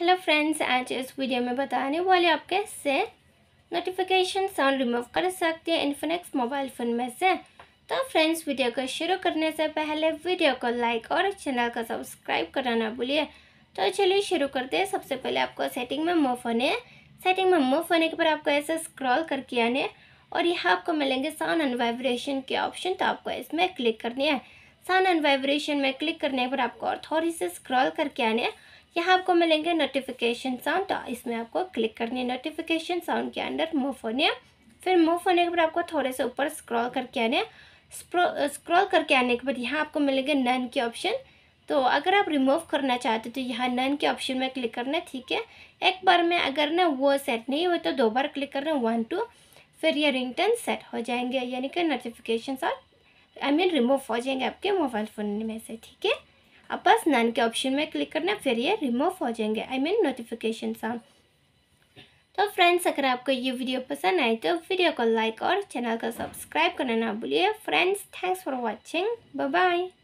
hello friends आज इस video में बताने वाले आप कैसे नोटिफिकेशन साउंड रिमूव कर सकते हैं इन्फिनिक्स मोबाइल फ़ोन में से तो फ्रेंड्स वीडियो को शुरू करने से पहले वीडियो को लाइक और चैनल को सब्सक्राइब करना ना भूलिए तो चलिए शुरू करते हैं सबसे पहले आपको सेटिंग में मूव होने सेटिंग में मूव होने के बाद आपको ऐसे स्क्रॉल करके आने और यहाँ आपको मिलेंगे साउंड एंड वाइब्रेशन के ऑप्शन तो आपको इसमें क्लिक करनी है साउंड एंड वाइब्रेशन में क्लिक करने पर आपको और थोड़ी से स्क्रॉल करके आने यहाँ आपको मिलेंगे नोटिफिकेशन साउंड तो इसमें आपको क्लिक करनी है नोटिफिकेशन साउंड के अंडर मूव होने फिर मूव होने के बाद आपको थोड़े से ऊपर स्क्रॉल करके आने स्क्रॉल करके आने के बाद यहाँ आपको मिलेंगे नन के ऑप्शन तो अगर आप रिमूव करना चाहते हो तो यहाँ नन के ऑप्शन में क्लिक करना है ठीक है एक बार में अगर ना वो सेट नहीं हुए तो दो बार क्लिक करना वन टू फिर ये रिंगटन सेट हो जाएंगे यानी कि नोटिफिकेशन और आई मीन रिमूव हो जाएंगे आपके मोबाइल फ़ोन में से ठीक है आप बस नन के ऑप्शन में क्लिक करना फिर ये रिमूव हो जाएंगे आई मीन नोटिफिकेशन साउंड तो फ्रेंड्स अगर आपको ये वीडियो पसंद आए तो वीडियो को लाइक और चैनल को सब्सक्राइब करना ना भूलिए friends thanks for watching bye